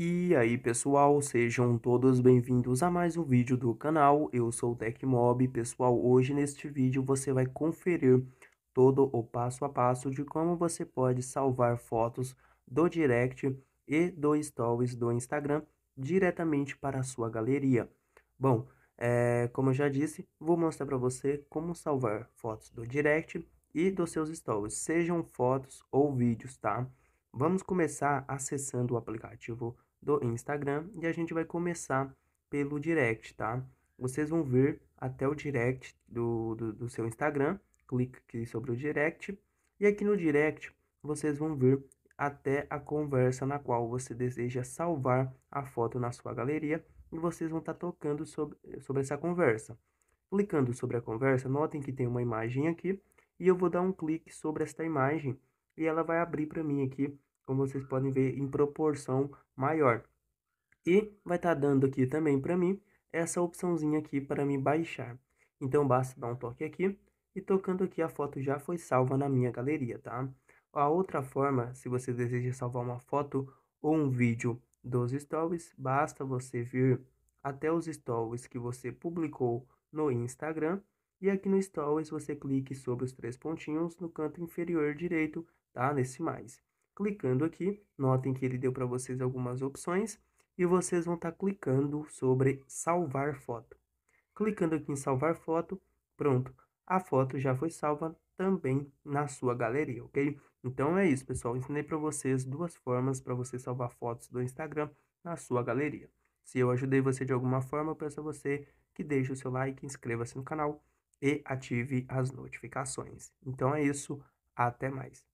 E aí pessoal, sejam todos bem-vindos a mais um vídeo do canal, eu sou o Tecmob. Pessoal, hoje neste vídeo você vai conferir todo o passo a passo de como você pode salvar fotos do Direct e do Stories do Instagram diretamente para a sua galeria. Bom, é, como eu já disse, vou mostrar para você como salvar fotos do Direct e dos seus Stories, sejam fotos ou vídeos, tá? Vamos começar acessando o aplicativo do Instagram e a gente vai começar pelo direct, tá? Vocês vão vir até o direct do, do, do seu Instagram, clique aqui sobre o direct e aqui no direct vocês vão vir até a conversa na qual você deseja salvar a foto na sua galeria e vocês vão estar tá tocando sobre, sobre essa conversa. Clicando sobre a conversa, notem que tem uma imagem aqui e eu vou dar um clique sobre esta imagem e ela vai abrir para mim aqui como vocês podem ver, em proporção maior. E vai estar tá dando aqui também para mim essa opçãozinha aqui para me baixar. Então basta dar um toque aqui e tocando aqui a foto já foi salva na minha galeria, tá? A outra forma, se você deseja salvar uma foto ou um vídeo dos stories, basta você vir até os stories que você publicou no Instagram e aqui no stories você clique sobre os três pontinhos no canto inferior direito, tá? Nesse mais. Clicando aqui, notem que ele deu para vocês algumas opções e vocês vão estar tá clicando sobre salvar foto. Clicando aqui em salvar foto, pronto, a foto já foi salva também na sua galeria, ok? Então é isso, pessoal. ensinei para vocês duas formas para você salvar fotos do Instagram na sua galeria. Se eu ajudei você de alguma forma, eu peço a você que deixe o seu like, inscreva-se no canal e ative as notificações. Então é isso, até mais.